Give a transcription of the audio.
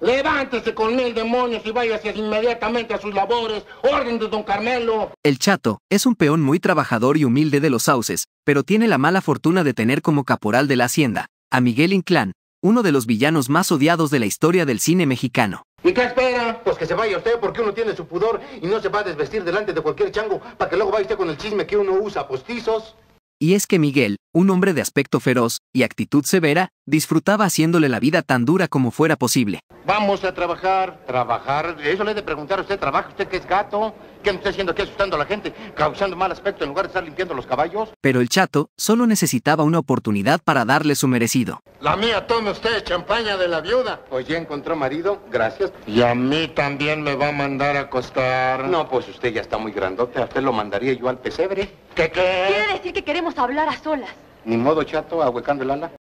Levántese con mil demonios y váyase inmediatamente a sus labores. Orden de don Carmelo. El Chato es un peón muy trabajador y humilde de los sauces, pero tiene la mala fortuna de tener como caporal de la hacienda a Miguel Inclán, uno de los villanos más odiados de la historia del cine mexicano. ¿Y qué espera? Pues que se vaya usted porque uno tiene su pudor y no se va a desvestir delante de cualquier chango para que luego vaya usted con el chisme que uno usa postizos. Y es que Miguel, un hombre de aspecto feroz y actitud severa, disfrutaba haciéndole la vida tan dura como fuera posible. Vamos a trabajar, trabajar. Eso le he de preguntar a usted, ¿trabaja usted que es gato? ¿Qué está haciendo aquí asustando a la gente, causando mal aspecto en lugar de estar limpiando los caballos? Pero el chato solo necesitaba una oportunidad para darle su merecido. La mía, tome usted champaña de la viuda. Oye, pues ya encontró marido, gracias. Y a mí también me va a mandar a acostar. No, pues usted ya está muy grandote, a usted lo mandaría yo al pesebre. ¿Qué qué? que queremos hablar a solas. Ni modo, chato, ahuecando el ala.